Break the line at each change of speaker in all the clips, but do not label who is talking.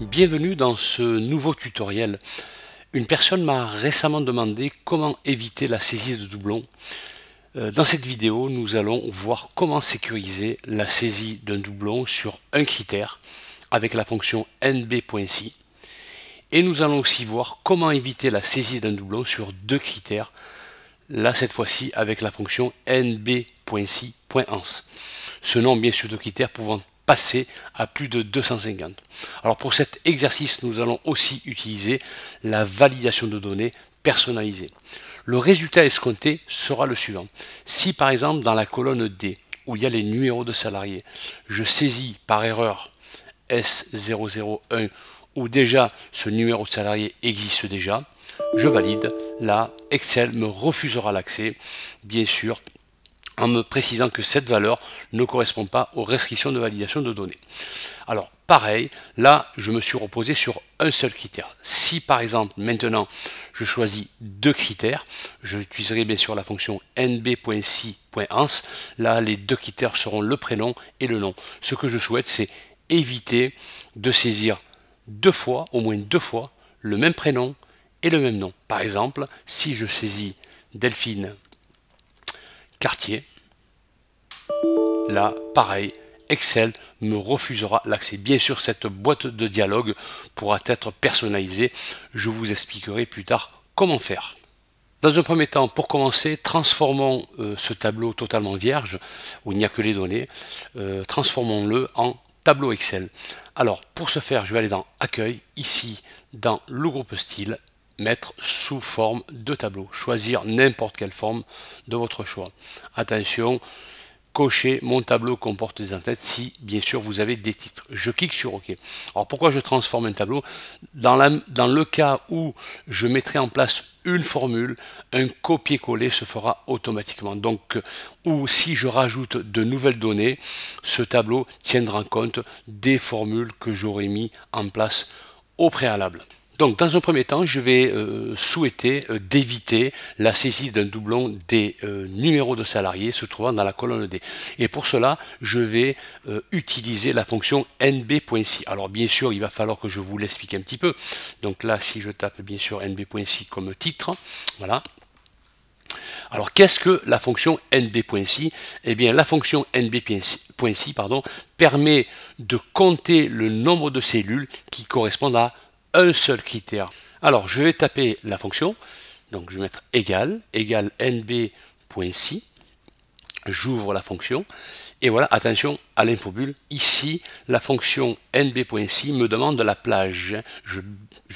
Bienvenue dans ce nouveau tutoriel. Une personne m'a récemment demandé comment éviter la saisie de doublons. Euh, dans cette vidéo, nous allons voir comment sécuriser la saisie d'un doublon sur un critère avec la fonction nb.si. Et nous allons aussi voir comment éviter la saisie d'un doublon sur deux critères, là cette fois-ci avec la fonction nb.si.ans. Ce nom bien sûr de critères pouvant passer à plus de 250. Alors pour cet exercice, nous allons aussi utiliser la validation de données personnalisée. Le résultat escompté sera le suivant. Si par exemple dans la colonne D, où il y a les numéros de salariés, je saisis par erreur S001 où déjà ce numéro de salarié existe déjà, je valide, là Excel me refusera l'accès, bien sûr en me précisant que cette valeur ne correspond pas aux restrictions de validation de données. Alors, pareil, là, je me suis reposé sur un seul critère. Si, par exemple, maintenant, je choisis deux critères, je utiliserai bien sûr la fonction nb.si.ans. Là, les deux critères seront le prénom et le nom. Ce que je souhaite, c'est éviter de saisir deux fois, au moins deux fois, le même prénom et le même nom. Par exemple, si je saisis Delphine Cartier, Là, pareil, Excel me refusera l'accès. Bien sûr, cette boîte de dialogue pourra être personnalisée. Je vous expliquerai plus tard comment faire. Dans un premier temps, pour commencer, transformons euh, ce tableau totalement vierge, où il n'y a que les données, euh, transformons-le en tableau Excel. Alors, pour ce faire, je vais aller dans Accueil, ici, dans le groupe style, mettre sous forme de tableau, choisir n'importe quelle forme de votre choix. Attention, cocher mon tableau comporte des entêtes si bien sûr vous avez des titres. Je clique sur OK. Alors pourquoi je transforme un tableau dans, dans le cas où je mettrai en place une formule, un copier-coller se fera automatiquement. Donc, euh, ou si je rajoute de nouvelles données, ce tableau tiendra en compte des formules que j'aurai mis en place au préalable. Donc, dans un premier temps, je vais euh, souhaiter euh, d'éviter la saisie d'un doublon des euh, numéros de salariés se trouvant dans la colonne D. Et pour cela, je vais utiliser la fonction nb.si. Alors, bien sûr, il va falloir que je vous l'explique un petit peu. Donc là, si je tape bien sûr nb.si comme titre, voilà. Alors, qu'est-ce que la fonction nb.si Eh bien, la fonction nb.si permet de compter le nombre de cellules qui correspondent à un seul critère. Alors, je vais taper la fonction. Donc, je vais mettre égal, égal nb.si. J'ouvre la fonction. Et voilà, attention à l'infobule. Ici, la fonction nb.si me demande la plage. Je,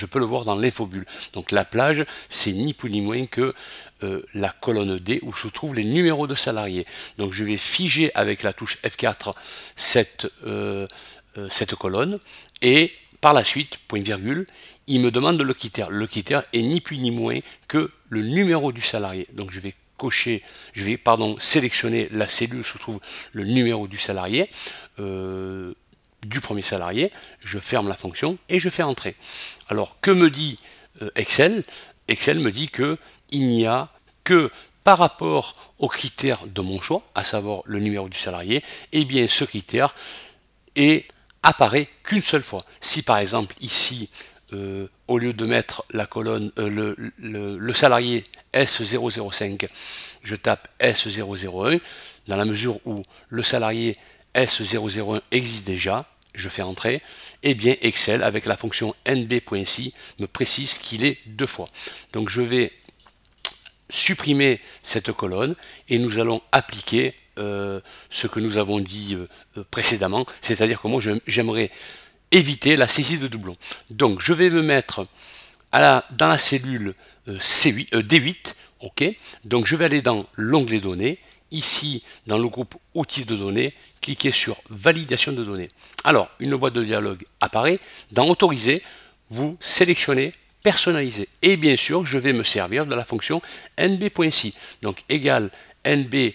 peux le voir dans l'infobule. Donc la plage, c'est ni plus ni moins que euh, la colonne D où se trouvent les numéros de salariés. Donc je vais figer avec la touche F4 cette, euh, euh, cette colonne et par la suite, point virgule, il me demande le critère. Le critère est ni plus ni moins que le numéro du salarié. Donc je vais cocher, je vais pardon, sélectionner la cellule où se trouve le numéro du salarié, euh, du premier salarié, je ferme la fonction et je fais entrer. Alors que me dit euh, Excel Excel me dit que il n'y a que par rapport au critère de mon choix, à savoir le numéro du salarié, et eh bien ce critère est apparaît qu'une seule fois. Si par exemple ici, euh, au lieu de mettre la colonne, euh, le, le, salarié S005, je tape S001, dans la mesure où le salarié S001 existe déjà, je fais entrer, et eh bien Excel avec la fonction nb.si me précise qu'il est deux fois. Donc je vais supprimer cette colonne et nous allons appliquer euh, ce que nous avons dit euh, euh, précédemment, c'est-à-dire que moi j'aimerais éviter la saisie de doublons. Donc je vais me mettre dans la cellule C8, D8, ok Donc je vais aller dans l'onglet données, ici dans le groupe outils de données, cliquer sur validation de données. Alors une boîte de dialogue apparaît, dans autoriser, vous sélectionnez personnaliser. Et bien sûr, je vais me servir de la fonction nb.si. Donc égale nb.si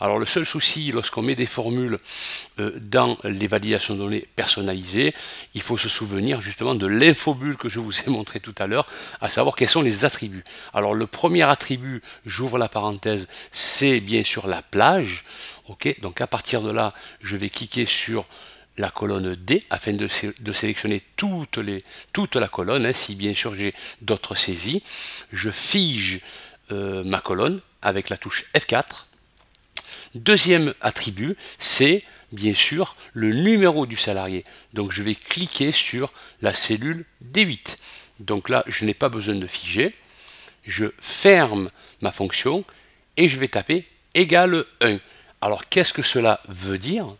alors le seul souci, lorsqu'on met des formules euh, dans les validations de données personnalisées, il faut se souvenir justement de l'infobule que je vous ai montré tout à l'heure, à savoir quels sont les attributs. Alors le premier attribut, j'ouvre la parenthèse, c'est bien sûr la plage. Okay Donc à partir de là, je vais cliquer sur la colonne D afin de, sélectionner toute la colonne. Hein, si bien sûr j'ai d'autres saisies, je fige euh, ma colonne avec la touche F4 Deuxième attribut, c'est bien sûr le numéro du salarié. Donc je vais cliquer sur la cellule D8. Donc là, je n'ai pas besoin de figer. Je ferme ma fonction et je vais taper égal 1. Alors qu'est-ce que cela veut dire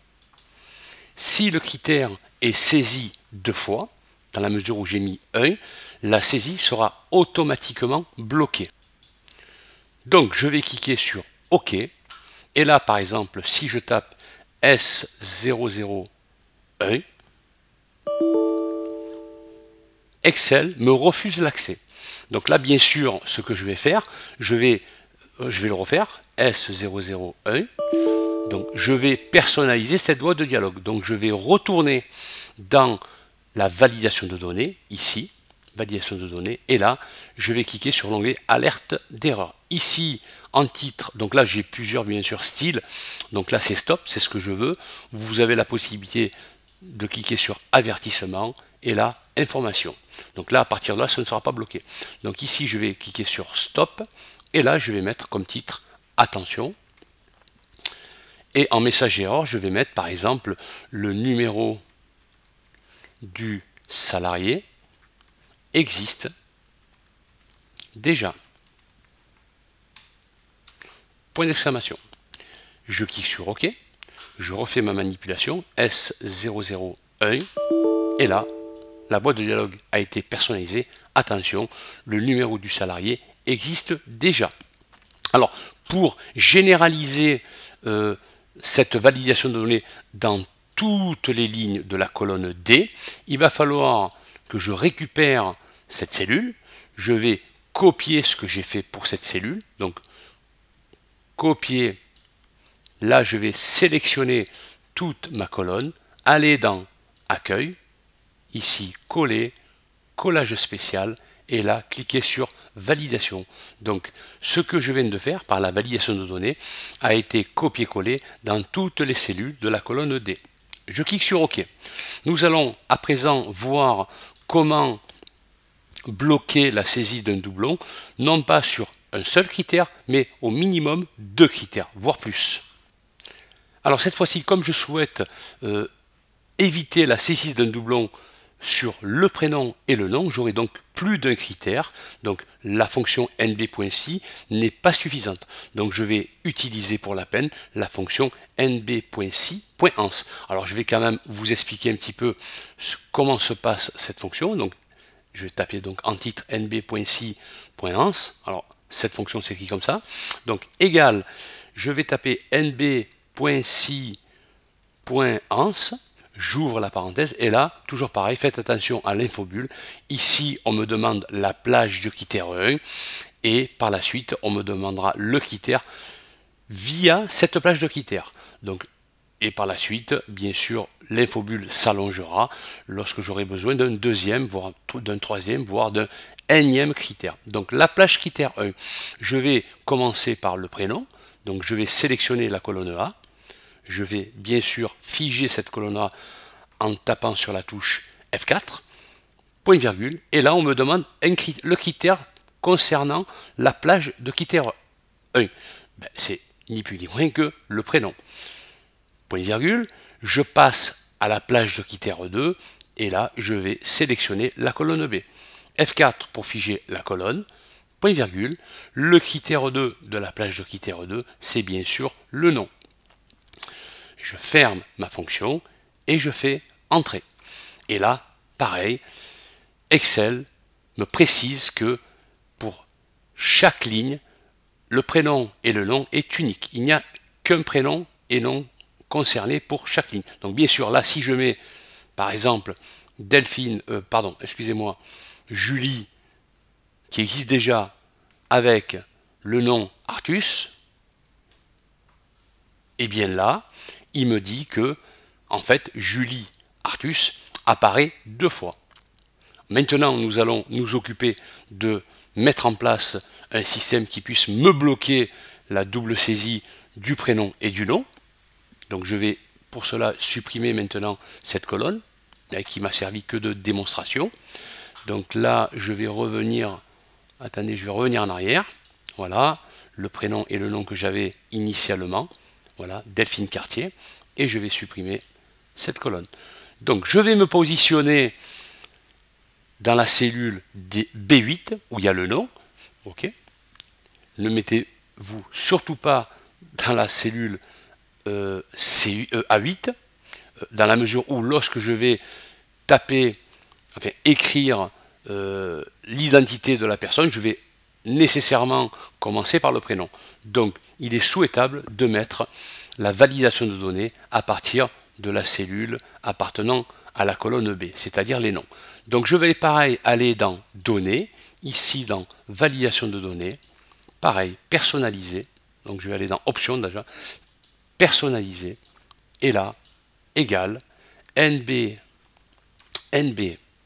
Si le critère est saisi deux fois, dans la mesure où j'ai mis 1, la saisie sera automatiquement bloquée. Donc je vais cliquer sur OK et là, par exemple, si je tape S001, Excel me refuse l'accès. Donc là, bien sûr, ce que je vais faire, je vais, euh, je vais le refaire, S001. Donc je vais personnaliser cette voie de dialogue. Donc je vais retourner dans la validation de données, ici, validation de données, et là, je vais cliquer sur l'onglet alerte d'erreur. Ici, en titre. Donc là, j'ai plusieurs, bien sûr, styles. Donc là, c'est stop, c'est ce que je veux. Vous avez la possibilité de cliquer sur avertissement et là, information. Donc là, à partir de là, ce ne sera pas bloqué. Donc ici, je vais cliquer sur stop et là, je vais mettre comme titre attention. Et en message erreur, je vais mettre par exemple le numéro du salarié existe déjà point d'exclamation. Je clique sur OK, je refais ma manipulation, S001, et là, la boîte de dialogue a été personnalisée. Attention, le numéro du salarié existe déjà. Alors, pour généraliser euh, cette validation de données dans toutes les lignes de la colonne D, il va falloir que je récupère cette cellule. Je vais copier ce que j'ai fait pour cette cellule. Donc, copier. Là, je vais sélectionner toute ma colonne, aller dans Accueil, ici coller, collage spécial, et là, cliquer sur validation. Donc, ce que je viens de faire par la validation de données a été copié-collé dans toutes les cellules de la colonne D. Je clique sur OK. Nous allons à présent voir comment bloquer la saisie d'un doublon, non pas sur un seul critère, mais au minimum deux critères, voire plus. Alors cette fois-ci, comme je souhaite euh, éviter la saisie d'un doublon sur le prénom et le nom, j'aurai donc plus d'un critère. Donc la fonction nb.si n'est pas suffisante. Donc je vais utiliser pour la peine la fonction nb.si.ans. Alors je vais quand même vous expliquer un petit peu comment se passe cette fonction. Donc je vais taper donc en titre nb.si.ans. Alors cette fonction s'écrit comme ça. Donc égal, je vais taper nb.si.ans, j'ouvre la parenthèse, et là, toujours pareil, faites attention à l'infobule. Ici, on me demande la plage du quitter 1, et par la suite, on me demandera le quitter via cette plage de quitter, Donc et par la suite, bien sûr, l'infobule s'allongera lorsque j'aurai besoin d'un deuxième, voire d'un troisième, voire d'un énième critère. Donc la plage critère 1, je vais commencer par le prénom. Donc je vais sélectionner la colonne A. Je vais bien sûr figer cette colonne A en tapant sur la touche F4, point virgule. Et là, on me demande un le critère concernant la plage de critère 1. Ben, c'est ni plus ni moins que le prénom virgule je passe à la plage de Quitter 2 et là je vais sélectionner la colonne B. F4 pour figer la colonne, point-virgule, le critère 2 de la plage de critère 2, c'est bien sûr le nom. Je ferme ma fonction et je fais entrer. Et là, pareil, Excel me précise que pour chaque ligne, le prénom et le nom est unique. Il n'y a qu'un prénom et non concernés pour chaque ligne. Donc bien sûr, là, si je mets, par exemple, Delphine, euh, pardon, excusez-moi, Julie, qui existe déjà avec le nom Artus, et eh bien là, il me dit que, en fait, Julie Artus apparaît deux fois. Maintenant, nous allons nous occuper de mettre en place un système qui puisse me bloquer la double saisie du prénom et du nom. Donc je vais pour cela supprimer maintenant cette colonne hein, qui m'a servi que de démonstration. Donc là, je vais revenir, attendez, je vais revenir en arrière. Voilà, le prénom et le nom que j'avais initialement. Voilà, Delphine Cartier. Et je vais supprimer cette colonne. Donc je vais me positionner dans la cellule B8 où il y a le nom. OK. Ne mettez-vous surtout pas dans la cellule euh, euh, A8, euh, dans la mesure où lorsque je vais taper, enfin écrire l'identité de la personne, je vais nécessairement commencer par le prénom. Donc il est souhaitable de mettre la validation de données à partir de la cellule appartenant à la colonne B, c'est-à-dire les noms. Donc je vais pareil aller dans données, ici dans validation de données, pareil personnaliser, donc je vais aller dans options déjà, personnalisé. Et là, égale NB, NB,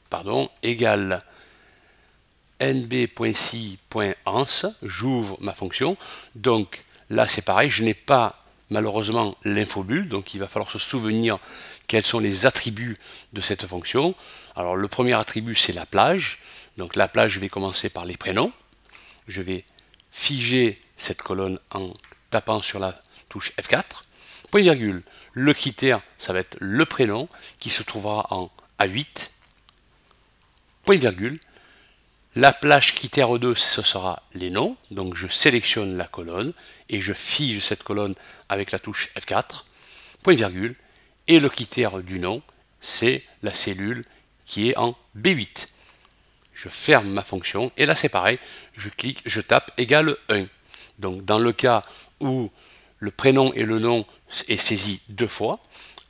pardon, égale nb.si.ans, j'ouvre ma fonction. Donc là, c'est pareil, je n'ai pas malheureusement l'infobulle, donc il va falloir se souvenir quels sont les attributs de cette fonction. Alors le premier attribut, c'est la plage. Donc la plage, je vais commencer par les prénoms. Je vais figer cette colonne en tapant sur la touche F4, point virgule. Le critère, ça va être le prénom qui se trouvera en A8, point virgule. La plage critère 2, ce sera les noms. Donc je sélectionne la colonne et je fige cette colonne avec la touche F4, point virgule. Et le critère du nom, c'est la cellule qui est en B8. Je ferme ma fonction et là c'est pareil, je clique, je tape égale 1. Donc dans le cas où le prénom et le nom est saisi deux fois.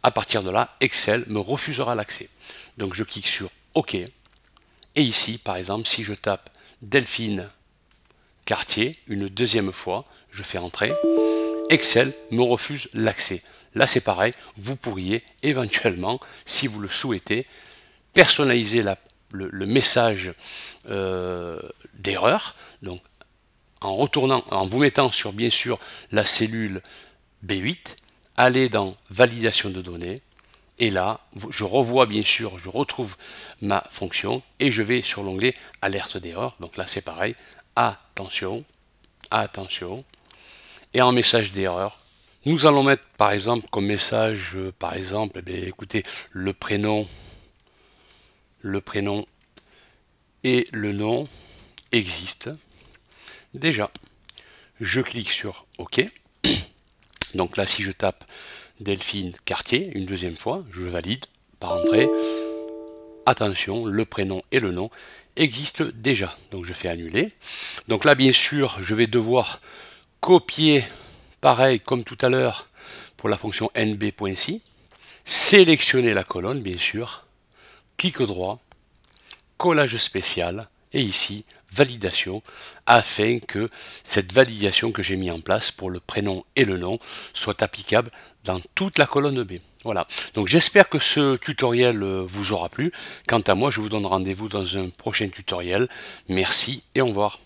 À partir de là, Excel me refusera l'accès. Donc je clique sur OK. Et ici, par exemple, si je tape Delphine Cartier une deuxième fois, je fais entrer, Excel me refuse l'accès. Là, c'est pareil, vous pourriez éventuellement, si vous le souhaitez, personnaliser le, message euh, d'erreur. Donc, en retournant, en vous mettant sur bien sûr la cellule B8, allez dans validation de données, et là, je revois bien sûr, je retrouve ma fonction, et je vais sur l'onglet alerte d'erreur, donc là c'est pareil, attention, attention, et en message d'erreur, nous allons mettre par exemple comme message, euh, par exemple, eh écoutez, le prénom, le prénom et le nom existent déjà. Je clique sur OK. Donc là, si je tape Delphine Cartier une deuxième fois, je valide par entrée. Attention, le prénom et le nom existent déjà. Donc je fais annuler. Donc là, bien sûr, je vais devoir copier, pareil comme tout à l'heure, pour la fonction nb.si. Sélectionner la colonne, bien sûr. Clique droit, collage spécial, et ici, validation afin que cette validation que j'ai mis en place pour le prénom et le nom soit applicable dans toute la colonne B. Voilà, donc j'espère que ce tutoriel euh, vous aura plu. Quant à moi, je vous donne rendez-vous dans un prochain tutoriel. Merci et au revoir.